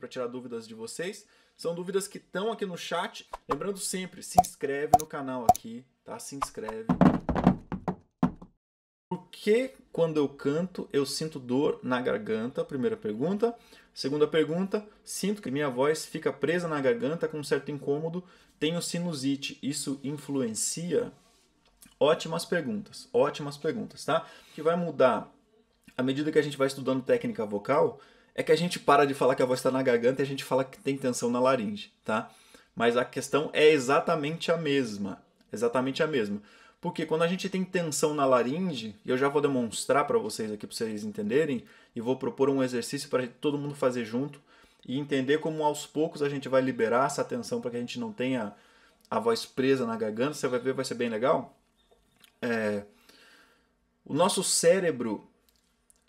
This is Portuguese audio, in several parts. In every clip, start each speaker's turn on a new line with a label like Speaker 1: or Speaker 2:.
Speaker 1: para tirar dúvidas de vocês. São dúvidas que estão aqui no chat. Lembrando sempre, se inscreve no canal aqui, tá? Se inscreve. Por que quando eu canto eu sinto dor na garganta? Primeira pergunta. Segunda pergunta, sinto que minha voz fica presa na garganta com um certo incômodo. Tenho sinusite, isso influencia? Ótimas perguntas, ótimas perguntas, tá? O que vai mudar à medida que a gente vai estudando técnica vocal, é que a gente para de falar que a voz está na garganta e a gente fala que tem tensão na laringe, tá? Mas a questão é exatamente a mesma. Exatamente a mesma. Porque quando a gente tem tensão na laringe, e eu já vou demonstrar para vocês aqui para vocês entenderem, e vou propor um exercício para todo mundo fazer junto e entender como aos poucos a gente vai liberar essa tensão para que a gente não tenha a voz presa na garganta. Você vai ver, vai ser bem legal. É... O nosso cérebro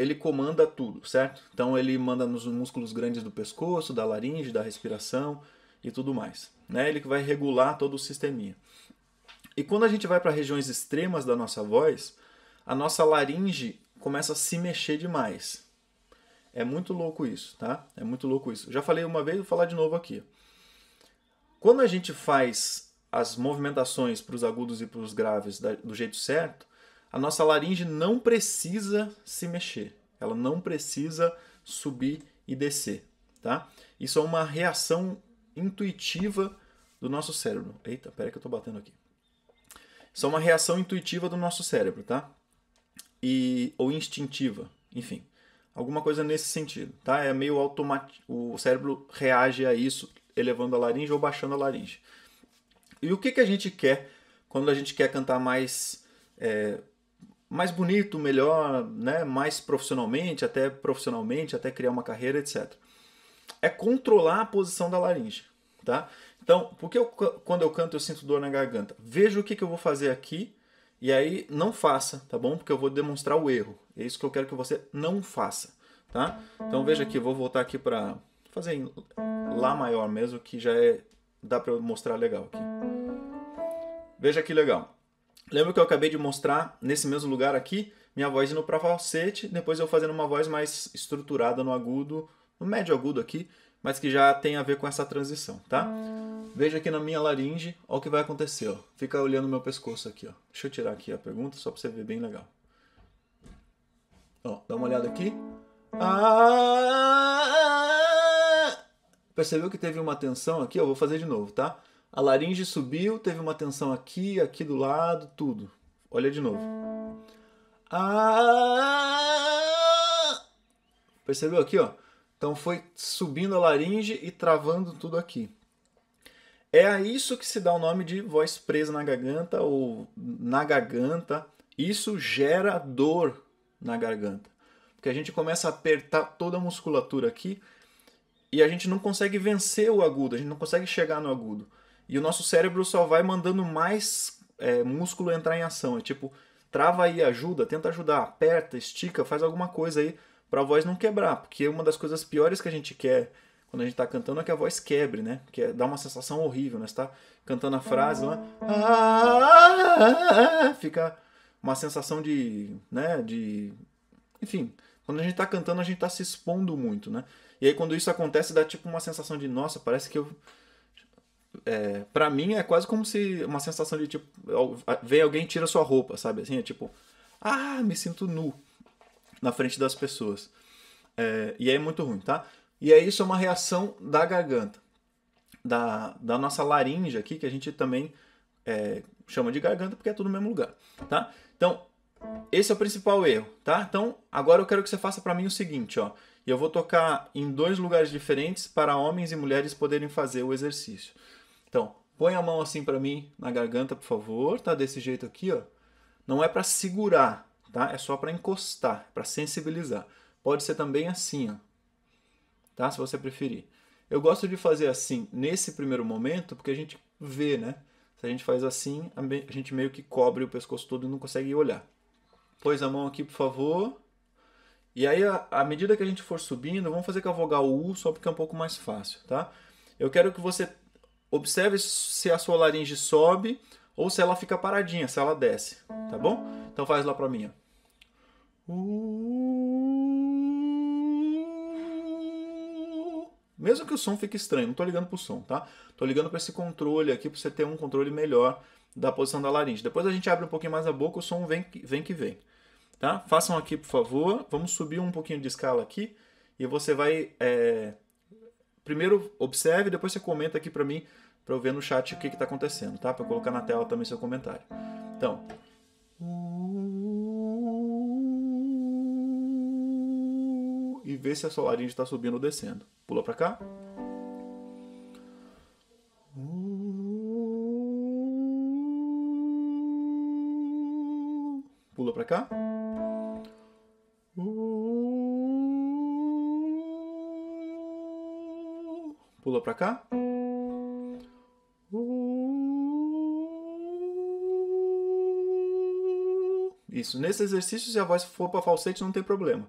Speaker 1: ele comanda tudo, certo? Então ele manda nos músculos grandes do pescoço, da laringe, da respiração e tudo mais. Né? Ele que vai regular todo o sisteminha. E quando a gente vai para regiões extremas da nossa voz, a nossa laringe começa a se mexer demais. É muito louco isso, tá? É muito louco isso. Já falei uma vez, vou falar de novo aqui. Quando a gente faz as movimentações para os agudos e para os graves da, do jeito certo, a nossa laringe não precisa se mexer, ela não precisa subir e descer, tá? Isso é uma reação intuitiva do nosso cérebro. Eita, pera que eu estou batendo aqui. Isso é uma reação intuitiva do nosso cérebro, tá? E, ou instintiva, enfim. Alguma coisa nesse sentido, tá? É meio automático. O cérebro reage a isso, elevando a laringe ou baixando a laringe. E o que, que a gente quer quando a gente quer cantar mais é, mais bonito, melhor, né, mais profissionalmente, até profissionalmente, até criar uma carreira, etc. É controlar a posição da laringe, tá? Então, porque eu, quando eu canto eu sinto dor na garganta? Veja o que, que eu vou fazer aqui e aí não faça, tá bom? Porque eu vou demonstrar o erro. É isso que eu quero que você não faça, tá? Então veja aqui, vou voltar aqui para fazer em Lá maior mesmo, que já é, dá para mostrar legal aqui. Veja que legal. Lembra que eu acabei de mostrar nesse mesmo lugar aqui? Minha voz indo para falsete, depois eu fazendo uma voz mais estruturada no agudo, no médio agudo aqui, mas que já tem a ver com essa transição, tá? Ah. Veja aqui na minha laringe, olha o que vai acontecer, ó. Fica olhando meu pescoço aqui, ó. Deixa eu tirar aqui a pergunta, só para você ver bem legal. Ó, dá uma olhada aqui. Ah! Percebeu que teve uma tensão aqui? Eu vou fazer de novo, tá? A laringe subiu, teve uma tensão aqui, aqui do lado, tudo. Olha de novo. Ah! Percebeu aqui, ó? Então foi subindo a laringe e travando tudo aqui. É a isso que se dá o nome de voz presa na garganta ou na garganta. Isso gera dor na garganta. Porque a gente começa a apertar toda a musculatura aqui e a gente não consegue vencer o agudo, a gente não consegue chegar no agudo. E o nosso cérebro só vai mandando mais é, músculo entrar em ação. É tipo, trava aí, ajuda, tenta ajudar, aperta, estica, faz alguma coisa aí para a voz não quebrar. Porque uma das coisas piores que a gente quer quando a gente está cantando é que a voz quebre, né? Que é, dá uma sensação horrível, né? Você tá cantando a frase lá, ah", fica uma sensação de, né, de enfim, quando a gente está cantando, a gente está se expondo muito, né? E aí quando isso acontece, dá tipo uma sensação de, nossa, parece que eu é, para mim é quase como se uma sensação de tipo, vem alguém tira sua roupa, sabe? Assim, é tipo, ah, me sinto nu na frente das pessoas. É, e é muito ruim, tá? E aí isso é uma reação da garganta, da, da nossa laringe aqui, que a gente também é, chama de garganta porque é tudo no mesmo lugar, tá? Então, esse é o principal erro, tá? Então, agora eu quero que você faça para mim o seguinte, ó. E eu vou tocar em dois lugares diferentes para homens e mulheres poderem fazer o exercício. Então, põe a mão assim para mim na garganta, por favor, tá? Desse jeito aqui, ó. Não é para segurar, tá? É só para encostar, para sensibilizar. Pode ser também assim, ó. Tá? Se você preferir. Eu gosto de fazer assim nesse primeiro momento, porque a gente vê, né? Se a gente faz assim, a gente meio que cobre o pescoço todo e não consegue olhar. Põe a mão aqui, por favor. E aí, à medida que a gente for subindo, vamos fazer com a vogal U, só porque é um pouco mais fácil, tá? Eu quero que você Observe se a sua laringe sobe ou se ela fica paradinha, se ela desce, tá bom? Então faz lá para mim. Mesmo que o som fique estranho, não tô ligando pro som, tá? Tô ligando para esse controle aqui para você ter um controle melhor da posição da laringe. Depois a gente abre um pouquinho mais a boca, o som vem, vem que vem, tá? Façam aqui, por favor. Vamos subir um pouquinho de escala aqui e você vai é primeiro observe, depois você comenta aqui para mim, para eu ver no chat o que está acontecendo, tá? Para colocar na tela também seu comentário. Então. E ver se a sua laringe está subindo ou descendo. Pula para cá. Pula para cá. Pula para cá. Isso. Nesse exercício, se a voz for para falsete, não tem problema.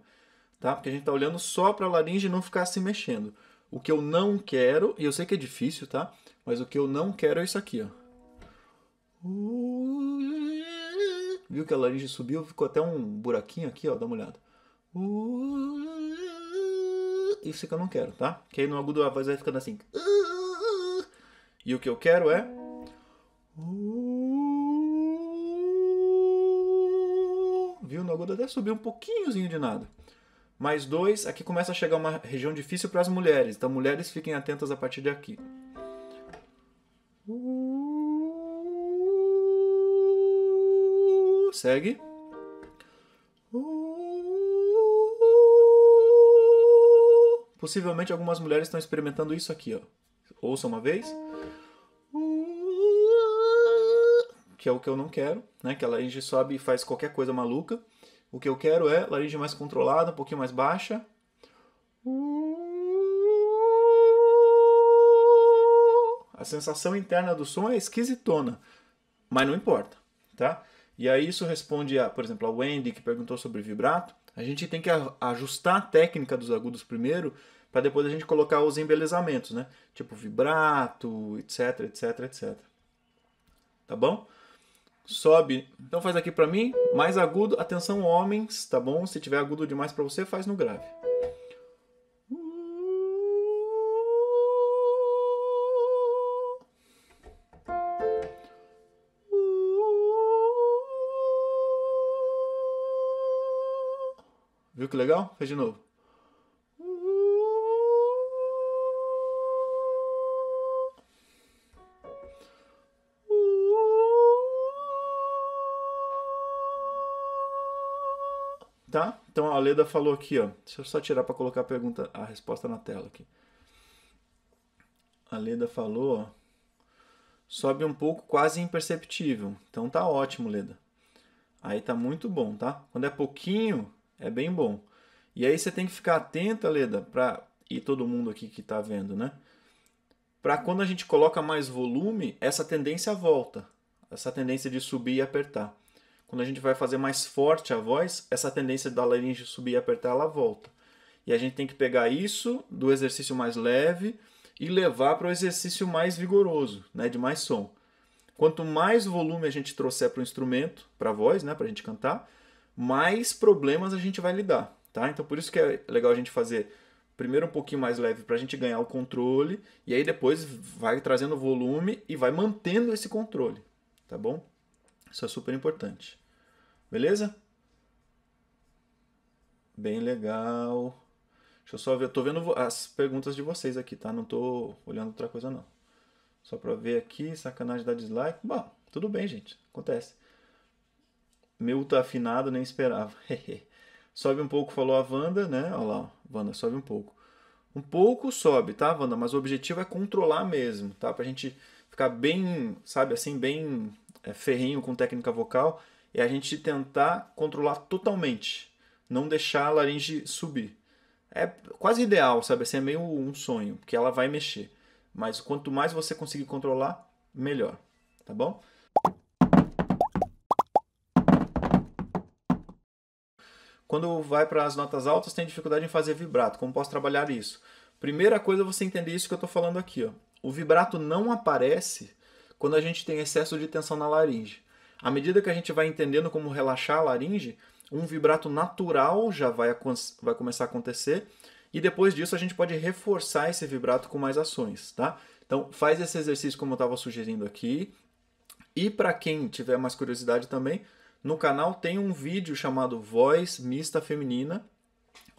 Speaker 1: Tá? Porque a gente está olhando só para a laringe e não ficar se mexendo. O que eu não quero, e eu sei que é difícil, tá? Mas o que eu não quero é isso aqui, ó. Viu que a laringe subiu? Ficou até um buraquinho aqui, ó. Dá uma olhada isso que eu não quero, tá? Que aí no agudo a voz vai ficando assim. E o que eu quero é. Viu? No agudo até subiu um pouquinhozinho de nada. Mais dois, aqui começa a chegar uma região difícil para as mulheres. Então, mulheres fiquem atentas a partir de aqui. Segue. Possivelmente algumas mulheres estão experimentando isso aqui, ó. Ouça uma vez. Que é o que eu não quero, né? Que a laringe sobe e faz qualquer coisa maluca. O que eu quero é laringe mais controlada, um pouquinho mais baixa. A sensação interna do som é esquisitona, mas não importa, tá? E aí isso responde a, por exemplo, a Wendy que perguntou sobre vibrato. A gente tem que ajustar a técnica dos agudos primeiro, para depois a gente colocar os embelezamentos, né? Tipo vibrato, etc, etc, etc. Tá bom? Sobe. Então faz aqui para mim, mais agudo, atenção homens, tá bom? Se tiver agudo demais para você, faz no grave. Viu que legal? Fez de novo. Tá? Então a Leda falou aqui, ó. Deixa eu só tirar para colocar a pergunta, a resposta na tela aqui. A Leda falou, ó. Sobe um pouco, quase imperceptível. Então tá ótimo, Leda. Aí tá muito bom, tá? Quando é pouquinho, é bem bom. E aí você tem que ficar atenta, Leda, para e todo mundo aqui que está vendo, né? Para quando a gente coloca mais volume, essa tendência volta. Essa tendência de subir e apertar. Quando a gente vai fazer mais forte a voz, essa tendência da laringe subir e apertar, ela volta. E a gente tem que pegar isso do exercício mais leve e levar para o exercício mais vigoroso, né, de mais som. Quanto mais volume a gente trouxer para o instrumento, para a voz, né, para a gente cantar, mais problemas a gente vai lidar, tá? Então por isso que é legal a gente fazer primeiro um pouquinho mais leve para a gente ganhar o controle e aí depois vai trazendo volume e vai mantendo esse controle, tá bom? Isso é super importante. Beleza? Bem legal. Deixa eu só ver, eu tô vendo as perguntas de vocês aqui, tá? Não tô olhando outra coisa não. Só para ver aqui, sacanagem da dislike. Bom, tudo bem, gente. Acontece. Meu tá afinado, nem esperava. sobe um pouco, falou a Wanda, né? Olha lá, Wanda, sobe um pouco. Um pouco sobe, tá, Wanda? Mas o objetivo é controlar mesmo, tá? Pra gente ficar bem, sabe, assim, bem é, ferrinho com técnica vocal. e a gente tentar controlar totalmente. Não deixar a laringe subir. É quase ideal, sabe? Assim, é meio um sonho, porque ela vai mexer. Mas quanto mais você conseguir controlar, melhor, tá bom? Quando vai para as notas altas, tem dificuldade em fazer vibrato. Como posso trabalhar isso? Primeira coisa, é você entender isso que eu estou falando aqui. Ó. O vibrato não aparece quando a gente tem excesso de tensão na laringe. À medida que a gente vai entendendo como relaxar a laringe, um vibrato natural já vai, vai começar a acontecer e depois disso a gente pode reforçar esse vibrato com mais ações, tá? Então faz esse exercício como eu estava sugerindo aqui. E para quem tiver mais curiosidade também, no canal tem um vídeo chamado Voz Mista Feminina,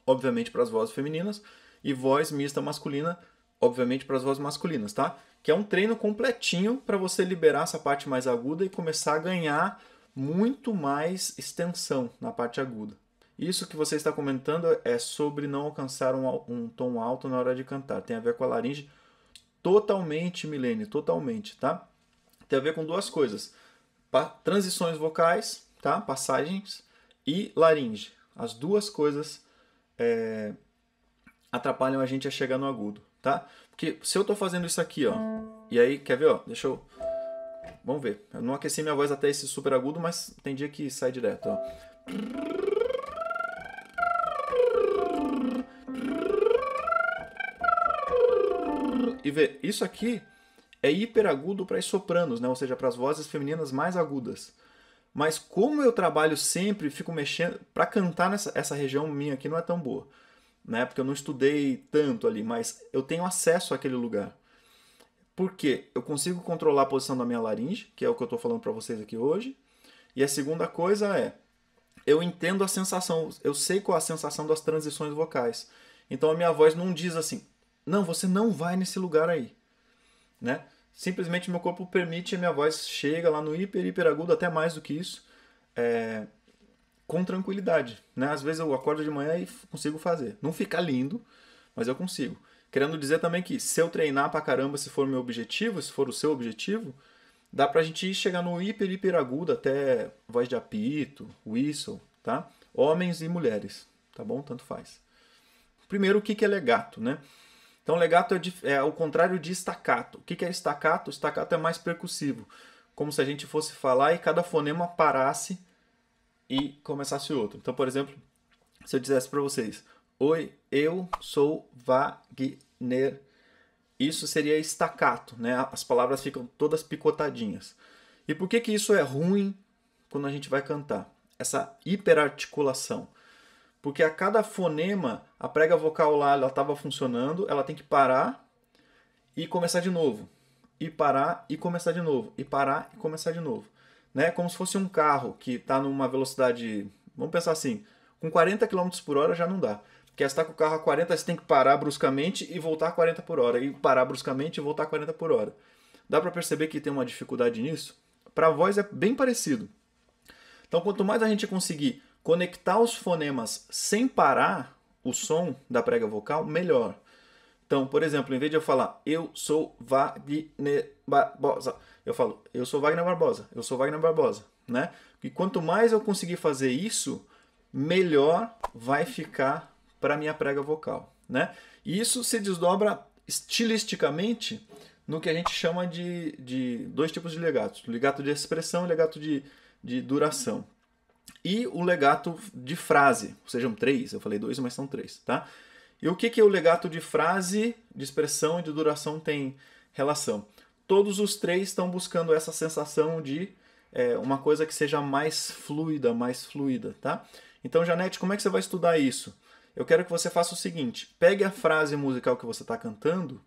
Speaker 1: obviamente para as vozes femininas, e Voz Mista Masculina, obviamente para as vozes masculinas, tá? Que é um treino completinho para você liberar essa parte mais aguda e começar a ganhar muito mais extensão na parte aguda. Isso que você está comentando é sobre não alcançar um, um, tom alto na hora de cantar. Tem a ver com a laringe totalmente, Milene, totalmente, tá? Tem a ver com duas coisas. transições vocais, tá? Passagens e laringe. As duas coisas é, atrapalham a gente a chegar no agudo, tá? Porque se eu estou fazendo isso aqui, ó, e aí, quer ver, ó, deixa eu... Vamos ver. Eu não aqueci minha voz até esse super agudo, mas tem dia que sai direto, ó. E vê, isso aqui é hiperagudo para as sopranos, né? Ou seja, para as vozes femininas mais agudas. Mas como eu trabalho sempre, fico mexendo para cantar nessa essa região minha aqui não é tão boa, né? Porque eu não estudei tanto ali, mas eu tenho acesso àquele lugar. Porque eu consigo controlar a posição da minha laringe, que é o que eu estou falando para vocês aqui hoje. E a segunda coisa é, eu entendo a sensação, eu sei qual é a sensação das transições vocais. Então a minha voz não diz assim, não, você não vai nesse lugar aí, né? simplesmente meu corpo permite a minha voz chega lá no hiper, hiper agudo, até mais do que isso, é, com tranquilidade. Né? Às vezes eu acordo de manhã e consigo fazer. Não fica lindo, mas eu consigo. Querendo dizer também que se eu treinar pra caramba, se for meu objetivo, se for o seu objetivo, dá pra gente chegar no hiper, hiper agudo até voz de apito, whistle, tá? Homens e mulheres, tá bom? Tanto faz. Primeiro, o que, que é legato, né? Então, legato é, é o contrário de staccato. O que, que é staccato? Staccato é mais percussivo, como se a gente fosse falar e cada fonema parasse e começasse outro. Então, por exemplo, se eu dissesse para vocês: Oi, eu sou Wagner. Isso seria staccato, né? As palavras ficam todas picotadinhas. E por que, que isso é ruim quando a gente vai cantar? Essa hiperarticulação. Porque a cada fonema, a prega vocal lá ela estava funcionando, ela tem que parar e começar de novo. E parar e começar de novo. E parar e começar de novo. Né? Como se fosse um carro que está numa velocidade. Vamos pensar assim: com 40 km por hora já não dá. Porque você está com o carro a 40, você tem que parar bruscamente e voltar a 40 por hora. E parar bruscamente e voltar a 40 por hora. Dá para perceber que tem uma dificuldade nisso? Para a voz é bem parecido. Então, quanto mais a gente conseguir conectar os fonemas sem parar o som da prega vocal, melhor. Então, por exemplo, em vez de eu falar eu sou Wagner Barbosa, eu falo eu sou Wagner Barbosa, eu sou Wagner Barbosa, né? E quanto mais eu conseguir fazer isso, melhor vai ficar para minha prega vocal, né? E isso se desdobra estilisticamente no que a gente chama de, de dois tipos de legatos: legato de expressão e legato de, de duração e o legato de frase, ou sejam três, eu falei dois, mas são três, tá? E o que, que o legato de frase, de expressão e de duração tem relação? Todos os três estão buscando essa sensação de é, uma coisa que seja mais fluida, mais fluida, tá? Então, Janete, como é que você vai estudar isso? Eu quero que você faça o seguinte: pegue a frase musical que você está cantando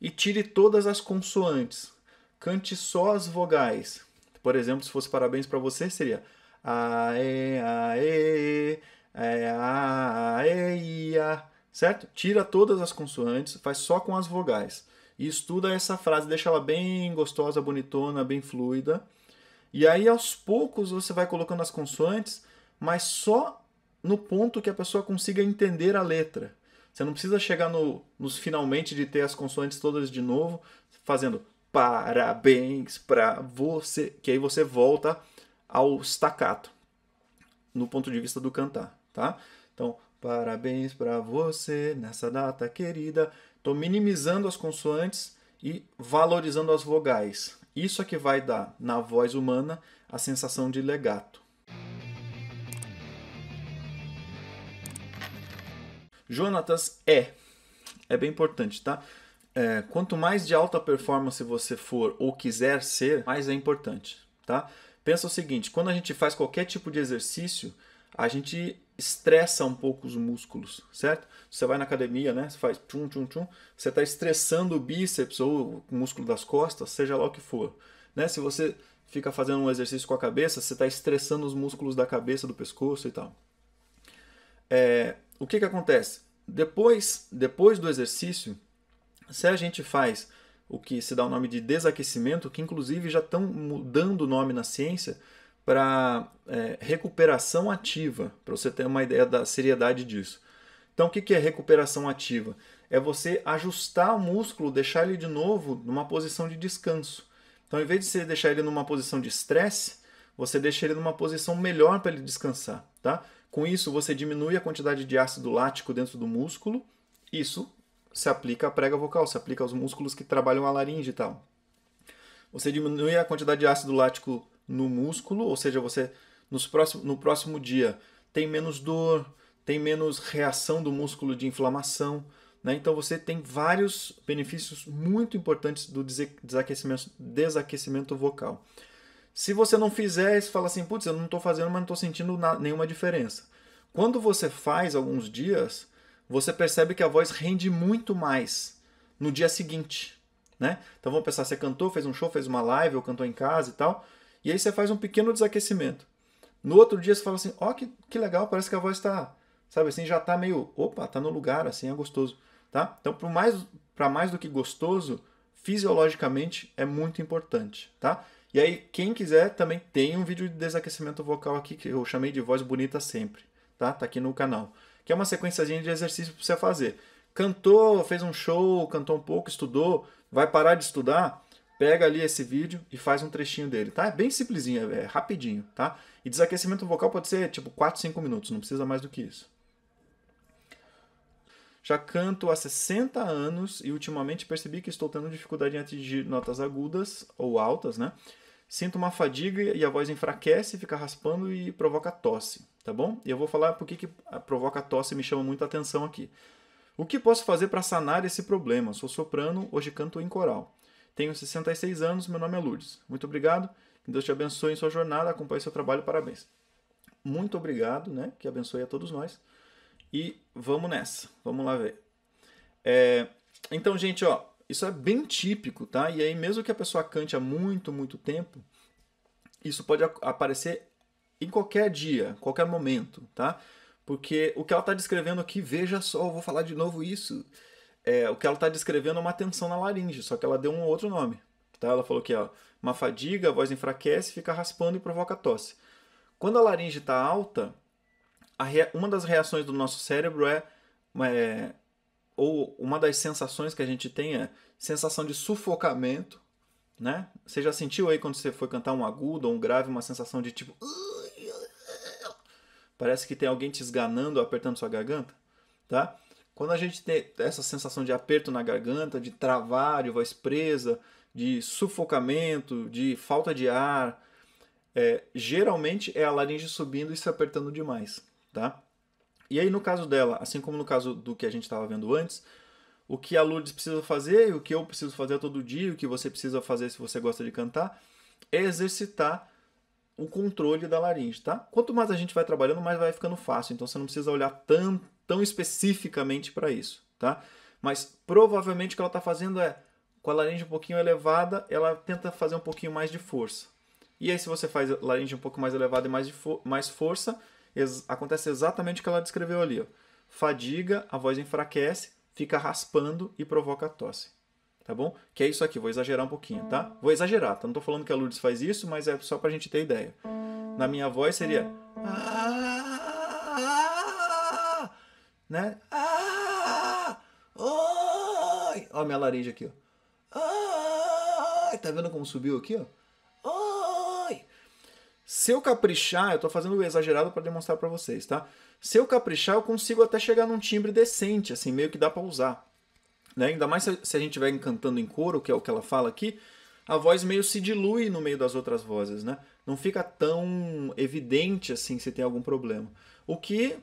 Speaker 1: e tire todas as consoantes. Cante só as vogais. Por exemplo, se fosse parabéns para você, seria aê, aê, é, aê, aê, a certo? Tira todas as consoantes, faz só com as vogais. E estuda essa frase, deixa ela bem gostosa, bonitona, bem fluida. E aí, aos poucos, você vai colocando as consoantes, mas só no ponto que a pessoa consiga entender a letra. Você não precisa chegar no, finalmente de ter as consoantes todas de novo, fazendo parabéns para você, que aí você volta ao staccato, no ponto de vista do cantar, tá? Então, parabéns para você nessa data querida. Estou minimizando as consoantes e valorizando as vogais. Isso é que vai dar na voz humana a sensação de legato. Jonatas é. É bem importante, tá? É, quanto mais de alta performance você for ou quiser ser, mais é importante, tá? Pensa o seguinte: quando a gente faz qualquer tipo de exercício, a gente estressa um pouco os músculos, certo? Você vai na academia, né? Você faz tchum, tchum, tchum. Você está estressando o bíceps ou o músculo das costas, seja lá o que for. Né? Se você fica fazendo um exercício com a cabeça, você está estressando os músculos da cabeça, do pescoço e tal. É, o que, que acontece? Depois, depois do exercício, se a gente faz o que se dá o nome de desaquecimento, que inclusive já estão mudando o nome na ciência para é, recuperação ativa, para você ter uma ideia da seriedade disso. Então, o que é recuperação ativa? É você ajustar o músculo, deixar ele de novo numa posição de descanso. Então, em vez de você deixar ele numa posição de estresse, você deixa ele numa posição melhor para ele descansar, tá? Com isso, você diminui a quantidade de ácido lático dentro do músculo. Isso se aplica à prega vocal, se aplica aos músculos que trabalham a laringe e tal. Você diminui a quantidade de ácido lático no músculo, ou seja, você nos próximo, no próximo dia tem menos dor, tem menos reação do músculo de inflamação. Né? Então você tem vários benefícios muito importantes do desaquecimento, desaquecimento vocal. Se você não fizer, você fala assim, putz, eu não estou fazendo, mas não estou sentindo nenhuma diferença. Quando você faz alguns dias, você percebe que a voz rende muito mais no dia seguinte. Né? Então vamos pensar, você cantou, fez um show, fez uma live, ou cantou em casa e tal, e aí você faz um pequeno desaquecimento. No outro dia você fala assim, ó, oh, que, que legal, parece que a voz está, sabe assim, já está meio, opa, está no lugar, assim, é gostoso, tá? Então para mais, mais do que gostoso, fisiologicamente é muito importante, tá? E aí, quem quiser, também tem um vídeo de desaquecimento vocal aqui, que eu chamei de voz bonita sempre, tá? Tá aqui no canal que é uma sequenciazinha de exercício para você fazer. Cantou, fez um show, cantou um pouco, estudou, vai parar de estudar, pega ali esse vídeo e faz um trechinho dele, tá? É bem simplesinho, é, é rapidinho, tá? E desaquecimento vocal pode ser tipo 4, 5 minutos, não precisa mais do que isso. Já canto há 60 anos e ultimamente percebi que estou tendo dificuldade em atingir notas agudas ou altas, né? Sinto uma fadiga e a voz enfraquece, fica raspando e provoca tosse tá bom? E eu vou falar por que provoca tosse e me chama muita atenção aqui. O que posso fazer para sanar esse problema? Sou soprano, hoje canto em coral. Tenho 66 anos, meu nome é Lourdes. Muito obrigado, que Deus te abençoe em sua jornada, acompanhe seu trabalho, parabéns. Muito obrigado, né? Que abençoe a todos nós. E vamos nessa, vamos lá ver. É, então, gente, ó, isso é bem típico, tá? E aí, mesmo que a pessoa cante há muito, muito tempo, isso pode aparecer em qualquer dia, qualquer momento, tá? Porque o que ela está descrevendo aqui, veja só, eu vou falar de novo isso. É, o que ela está descrevendo é uma tensão na laringe, só que ela deu um outro nome. Tá? Ela falou que é uma fadiga, a voz enfraquece, fica raspando e provoca tosse. Quando a laringe está alta, a rea... uma das reações do nosso cérebro é, é, ou uma das sensações que a gente tem é sensação de sufocamento, né? Você já sentiu aí quando você foi cantar um agudo ou um grave uma sensação de tipo uh, Parece que tem alguém te esganando, apertando sua garganta, tá? Quando a gente tem essa sensação de aperto na garganta, de travar, de voz presa, de sufocamento, de falta de ar, é, geralmente é a laringe subindo e se apertando demais, tá? E aí no caso dela, assim como no caso do que a gente estava vendo antes, o que a Lourdes precisa fazer, o que eu preciso fazer todo dia, o que você precisa fazer se você gosta de cantar, é exercitar o controle da laringe, tá? Quanto mais a gente vai trabalhando, mais vai ficando fácil. Então você não precisa olhar tão, tão especificamente para isso, tá? Mas provavelmente o que ela está fazendo é, com a laringe um pouquinho elevada, ela tenta fazer um pouquinho mais de força. E aí se você faz a laringe um pouco mais elevada e mais, fo mais força, acontece exatamente o que ela descreveu ali, ó. Fadiga, a voz enfraquece, fica raspando e provoca tosse tá bom? Que é isso aqui, vou exagerar um pouquinho, tá? Vou exagerar, tá? Não tô falando que a Lourdes faz isso, mas é só pra gente ter ideia. Na minha voz seria... Né? Oi! Ó a minha laringe aqui, ó. Tá vendo como subiu aqui, ó? Se eu caprichar, eu tô fazendo o exagerado para demonstrar para vocês, tá? Se eu caprichar, eu consigo até chegar num timbre decente, assim, meio que dá para usar, né? Ainda mais se a gente vai cantando em coro, que é o que ela fala aqui, a voz meio se dilui no meio das outras vozes, né? Não fica tão evidente assim se tem algum problema. O que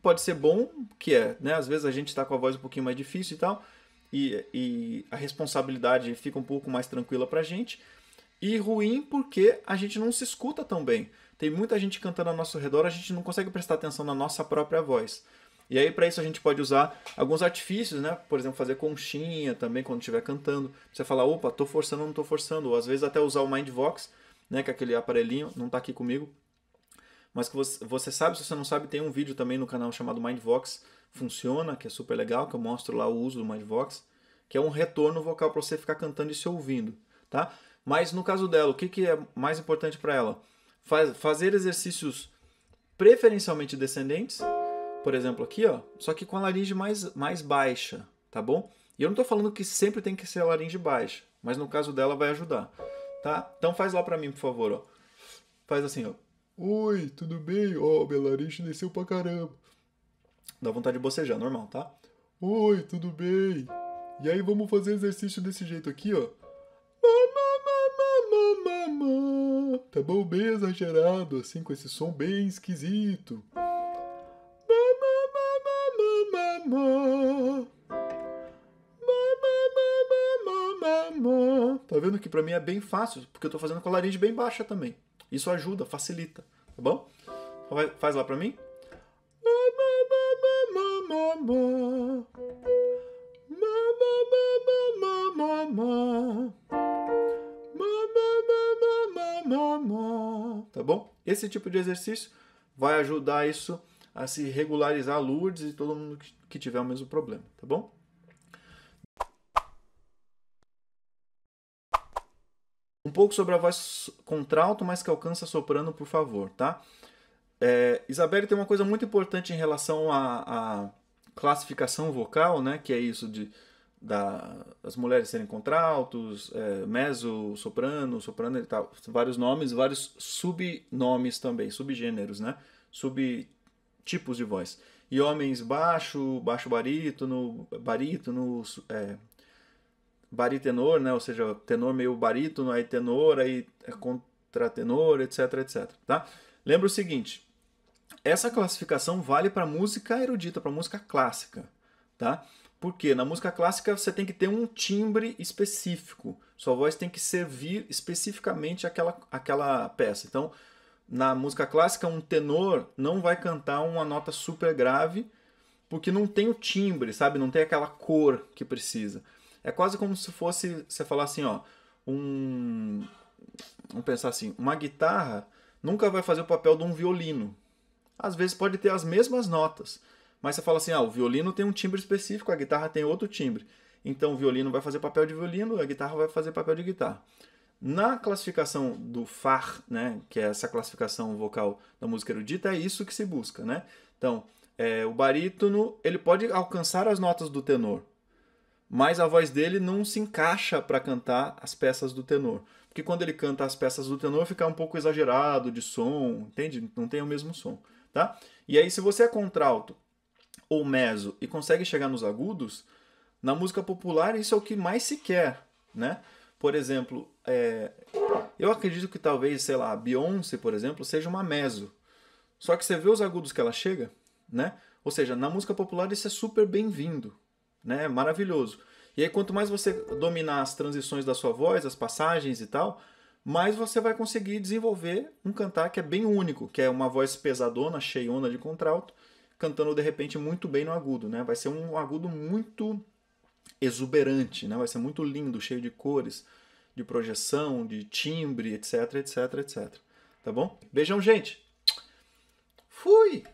Speaker 1: pode ser bom, que é, né? Às vezes a gente está com a voz um pouquinho mais difícil e tal, e, e a responsabilidade fica um pouco mais tranquila para a gente. E ruim porque a gente não se escuta tão bem. Tem muita gente cantando ao nosso redor, a gente não consegue prestar atenção na nossa própria voz. E aí, para isso, a gente pode usar alguns artifícios, né? Por exemplo, fazer conchinha também quando estiver cantando. Você falar, opa, tô forçando ou não tô forçando. Ou às vezes até usar o Mindvox, né? Que é aquele aparelhinho, não tá aqui comigo. Mas que você, você sabe, se você não sabe, tem um vídeo também no canal chamado Mindvox Funciona, que é super legal, que eu mostro lá o uso do Mindvox, que é um retorno vocal para você ficar cantando e se ouvindo, tá? Mas no caso dela, o que, que é mais importante para ela? Faz, fazer exercícios preferencialmente descendentes por exemplo, aqui, ó, só que com a laringe mais, mais baixa, tá bom? E eu não estou falando que sempre tem que ser a laringe baixa, mas no caso dela vai ajudar, tá? Então faz lá para mim, por favor, ó. Faz assim, ó. Oi, tudo bem? Ó, oh, minha laringe desceu pra caramba. Dá vontade de bocejar, normal, tá? Oi, tudo bem? E aí vamos fazer exercício desse jeito aqui, ó. Tá bom? Bem exagerado, assim, com esse som bem esquisito. Tá vendo que para mim é bem fácil, porque eu tô fazendo com a laringe bem baixa também. Isso ajuda, facilita, tá bom? Faz lá para mim. Tá bom? Esse tipo de exercício vai ajudar isso a se regularizar lourdes e todo mundo que tiver o mesmo problema, tá bom? pouco sobre a voz contralto, mas que alcança soprano, por favor, tá? É, Isabelle tem uma coisa muito importante em relação à, à classificação vocal, né? Que é isso de da, das mulheres serem contraltos, é, meso, soprano, soprano e tal. Vários nomes, vários subnomes também, subgêneros, né? Subtipos de voz. E homens baixo, baixo barítono, barítono, é, baritenor, né? Ou seja, tenor meio barítono, aí tenor, aí é contratenor, etc, etc, tá? Lembra o seguinte, essa classificação vale para música erudita, para música clássica, tá? Porque na música clássica você tem que ter um timbre específico, sua voz tem que servir especificamente aquela, aquela peça. Então, na música clássica, um tenor não vai cantar uma nota super grave, porque não tem o timbre, sabe? Não tem aquela cor que precisa. É quase como se fosse você falar assim, ó, um vamos pensar assim, uma guitarra nunca vai fazer o papel de um violino. Às vezes pode ter as mesmas notas, mas você fala assim, ah, o violino tem um timbre específico, a guitarra tem outro timbre. Então o violino vai fazer papel de violino, a guitarra vai fazer papel de guitarra. Na classificação do far, né, que é essa classificação vocal da música erudita, é isso que se busca, né? Então, é, o barítono ele pode alcançar as notas do tenor, mas a voz dele não se encaixa para cantar as peças do tenor. Porque quando ele canta as peças do tenor, fica um pouco exagerado de som, entende? Não tem o mesmo som, tá? E aí, se você é contralto ou meso e consegue chegar nos agudos, na música popular isso é o que mais se quer, né? Por exemplo, é... eu acredito que talvez, sei lá, a Beyoncé, por exemplo, seja uma meso. Só que você vê os agudos que ela chega, né? Ou seja, na música popular isso é super bem-vindo, né? Maravilhoso. E aí, quanto mais você dominar as transições da sua voz, as passagens e tal, mais você vai conseguir desenvolver um cantar que é bem único, que é uma voz pesadona, cheiona de contralto, cantando de repente muito bem no agudo, né? Vai ser um agudo muito exuberante, né? Vai ser muito lindo, cheio de cores, de projeção, de timbre, etc, etc, etc. Tá bom? Beijão, gente! Fui!